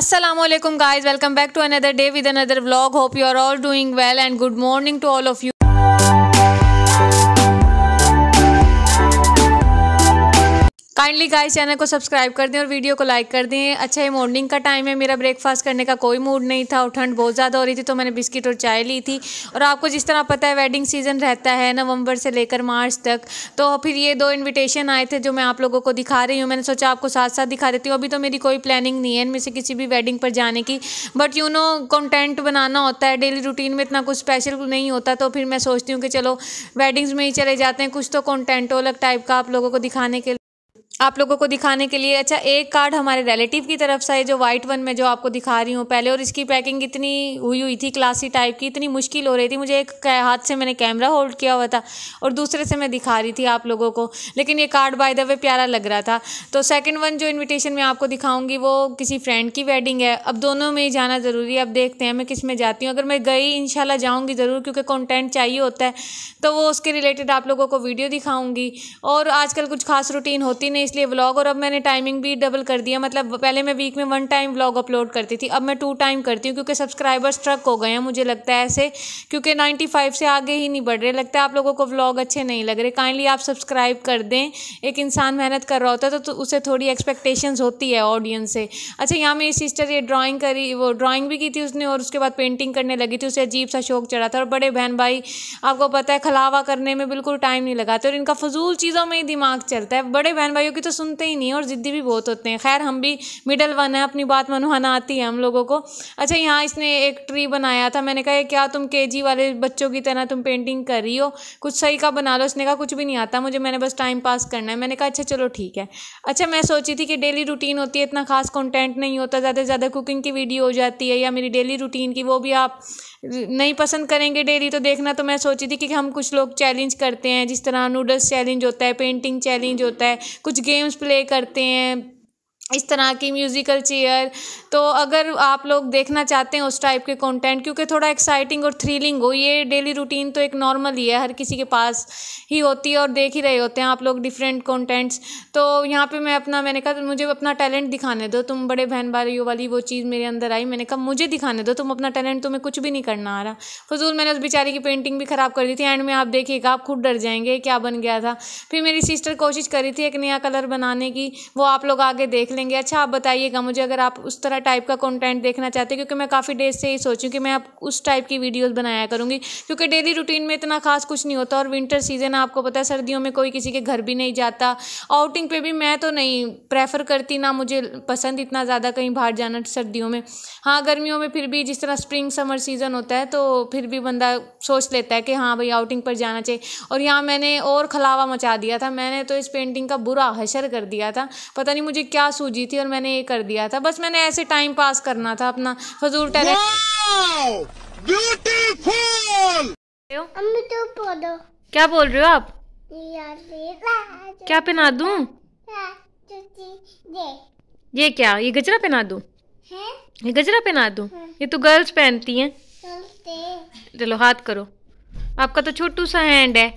Assalamualaikum alaikum guys welcome back to another day with another vlog hope you are all doing well and good morning to all of you kindly guys channel को subscribe कर दें और video को like कर दें अच्छा ये morning का टाइम है मेरा ब्रेकफास्ट करने का कोई मूड नहीं था और ठंड बहुत ज़्यादा हो रही थी तो मैंने बिस्किट और चाय ली थी और आपको जिस तरह पता है वेडिंग सीज़न रहता है नवंबर से लेकर मार्च तक तो फिर ये दो इन्विटेशन आए थे जो मैं आप लोगों को दिखा रही हूँ मैंने सोचा आपको साथ साथ दिखा देती हूँ अभी तो मेरी कोई प्लानिंग नहीं है इनमें से किसी भी वेडिंग पर जाने की बट यू नो कॉन्टेंट बनाना होता है डेली रूटीन में इतना कुछ स्पेशल नहीं होता तो फिर मैं सोचती हूँ कि चलो वेडिंग्स में ही चले जाते हैं कुछ तो कॉन्टेंट अलग टाइप का आप लोगों को दिखाने के लिए आप लोगों को दिखाने के लिए अच्छा एक कार्ड हमारे रिलेटिव की तरफ से है जो वाइट वन में जो आपको दिखा रही हूँ पहले और इसकी पैकिंग इतनी हुई हुई थी क्लासी टाइप की इतनी मुश्किल हो रही थी मुझे एक हाथ से मैंने कैमरा होल्ड किया हुआ था और दूसरे से मैं दिखा रही थी आप लोगों को लेकिन ये कार्ड बाय द वे प्यारा लग रहा था तो सेकेंड वन जो इन्विटेशन मैं आपको दिखाऊँगी वो किसी फ्रेंड की वेडिंग है अब दोनों में ही जाना ज़रूरी है अब देखते हैं मैं किस में जाती हूँ अगर मैं गई इन जाऊँगी ज़रूर क्योंकि कॉन्टेंट चाहिए होता है तो वो उसके रिलेटेड आप लोगों को वीडियो दिखाऊँगी और आजकल कुछ खास रूटीन होती नहीं इसलिए व्लॉग और अब मैंने टाइमिंग भी डबल कर दिया मतलब पहले मैं वीक में वन टाइम व्लॉग अपलोड करती थी अब मैं टू टाइम करती हूँ क्योंकि सब्सक्राइबर्स ट्रक हो गए हैं मुझे लगता है ऐसे क्योंकि नाइन्टी फाइव से आगे ही नहीं बढ़ रहे लगता है आप लोगों को व्लॉग अच्छे नहीं लग रहे काइंडली आप सब्सक्राइब कर दें एक इंसान मेहनत कर रहा होता है तो, तो उसे थोड़ी एक्सपेक्टेशन होती है ऑडियंस से अच्छा यहाँ मेरी सिस्टर ये ड्राॅइंग करी वो ड्राॅइंग भी की थी उसने और उसके बाद पेंटिंग करने लगी थी उसे अजीब सा शौक चढ़ा था और बड़े बहन भाई आपको पता है खलावा करने में बिल्कुल टाइम नहीं लगाते और इनका फजूल चीज़ों में ही दिमाग चलता है बड़े बहन भाई क्योंकि तो सुनते ही नहीं और ज़िद्दी भी बहुत होते हैं खैर हम भी मिडल वन है अपनी बात मनुहाना आती है हम लोगों को अच्छा यहाँ इसने एक ट्री बनाया था मैंने कहा क्या तुम के वाले बच्चों की तरह तुम पेंटिंग कर रही हो कुछ सही का बना लो उसने कहा कुछ भी नहीं आता मुझे मैंने बस टाइम पास करना है मैंने कहा अच्छा चलो ठीक है अच्छा मैं सोची थी कि डेली रूटीन होती है इतना खास कॉन्टेंट नहीं होता ज़्यादा से ज़्यादा कुकिंग की वीडियो हो जाती है या मेरी डेली रूटीन की वो भी आप नहीं पसंद करेंगे डेली तो देखना तो मैं सोची थी कि हम कुछ लोग चैलेंज करते हैं जिस तरह नूडल्स चैलेंज होता है पेंटिंग चैलेंज होता है कुछ कुछ गेम्स प्ले करते हैं इस तरह की म्यूज़िकल चेयर तो अगर आप लोग देखना चाहते हैं उस टाइप के कंटेंट क्योंकि थोड़ा एक्साइटिंग और थ्रिलिंग हो ये डेली रूटीन तो एक नॉर्मल ही है हर किसी के पास ही होती है और देख ही रहे होते हैं आप लोग डिफरेंट कंटेंट्स तो यहाँ पे मैं अपना मैंने कहा मुझे अपना टैलेंट दिखाने दो तुम बड़े बहन भाई वाली वो चीज़ मेरे अंदर आई मैंने कहा मुझे दिखाने दो तुम अपना टैलेंट तुम्हें कुछ भी नहीं करना आ रहा फजूल मैंने उस बेचारी की पेंटिंग भी ख़राब कर दी थी एंड में आप देखिएगा आप खुद डर जाएंगे क्या बन गया था फिर मेरी सिस्टर कोशिश करी थी एक नया कलर बनाने की वो आप लोग आगे देख लेंगे अच्छा आप बताइएगा मुझे अगर आप उस तरह टाइप का कंटेंट देखना चाहते हैं क्योंकि मैं काफ़ी डेज से ही सोचूँ कि मैं आप उस टाइप की वीडियोस बनाया करूँगी क्योंकि डेली रूटीन में इतना खास कुछ नहीं होता और विंटर सीजन आपको पता है सर्दियों में कोई किसी के घर भी नहीं जाता आउटिंग पर भी मैं तो नहीं प्रेफर करती ना मुझे पसंद इतना ज़्यादा कहीं बाहर जाना सर्दियों में हाँ गर्मियों में फिर भी जिस तरह स्प्रिंग समर सीज़न होता है तो फिर भी बंदा सोच लेता है कि हाँ भाई आउटिंग पर जाना चाहिए और यहाँ मैंने और खलावा मचा दिया था मैंने तो इस पेंटिंग का बुरा हशर कर दिया था पता नहीं मुझे क्या सूझी थी और मैंने ये कर दिया था बस मैंने ऐसे टाइम पास करना था अपना फजूल टेरे तो क्या बोल रहे हो आप क्या पहना दू ये क्या ये गजरा पहना दू ये गजरा पहना दू हाँ। ये तो गर्ल्स पहनती हैं चलो हाथ करो आपका तो छोटू सा हैंड है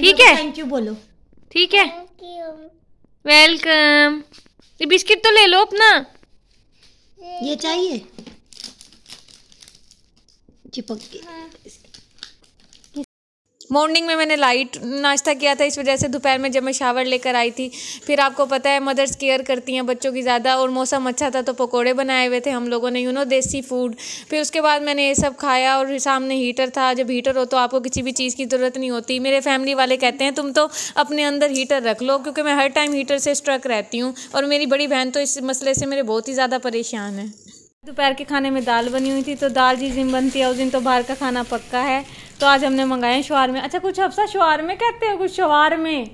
ठीक है थैंक यू बोलो ठीक है वेलकम ये बिस्किट तो ले लो अपना ये चाहिए चिपक के हाँ। मॉर्निंग में मैंने लाइट नाश्ता किया था इस वजह से दोपहर में जब मैं शावर लेकर आई थी फिर आपको पता है मदर्स केयर करती हैं बच्चों की ज़्यादा और मौसम अच्छा था तो पकोड़े बनाए हुए थे हम लोगों ने यू नो देसी फूड फिर उसके बाद मैंने ये सब खाया और सामने हीटर था जब हीटर हो तो आपको किसी भी चीज़ की ज़रूरत नहीं होती मेरे फैमिली वाले कहते हैं तुम तो अपने अंदर हीटर रख लो क्योंकि मैं हर टाइम हीटर से स्ट्रक रहती हूँ और मेरी बड़ी बहन तो इस मसले से मेरे बहुत ही ज़्यादा परेशान है दोपहर के खाने में दाल बनी हुई थी तो दाल जिस दिन बनती है उस दिन तो बाहर का खाना पक्का है तो आज हमने मंगाए शुहार में अच्छा कुछ हफ्सा शुहार में कहते हैं कुछ शवार में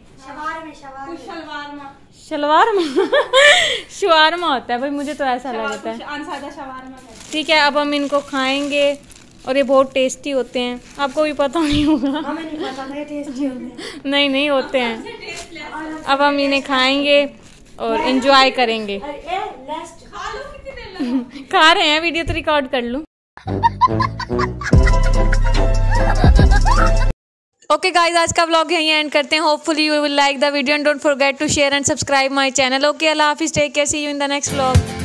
शलवार में में होता है भाई मुझे तो ऐसा लगता है ठीक है अब हम इनको खाएंगे और ये बहुत टेस्टी होते हैं आपको भी पता नहीं होगा नहीं नहीं होते हैं अब हम इन्हें खाएंगे और इन्जॉय करेंगे खा रहे हैं वीडियो तो रिकॉर्ड कर लू ओके गाइज आज का ब्लॉग यहीं एंड करते हैं hopefully you will like the video and don't forget to share and subscribe my channel okay अल्लाह हाफिज take care see you in the next blog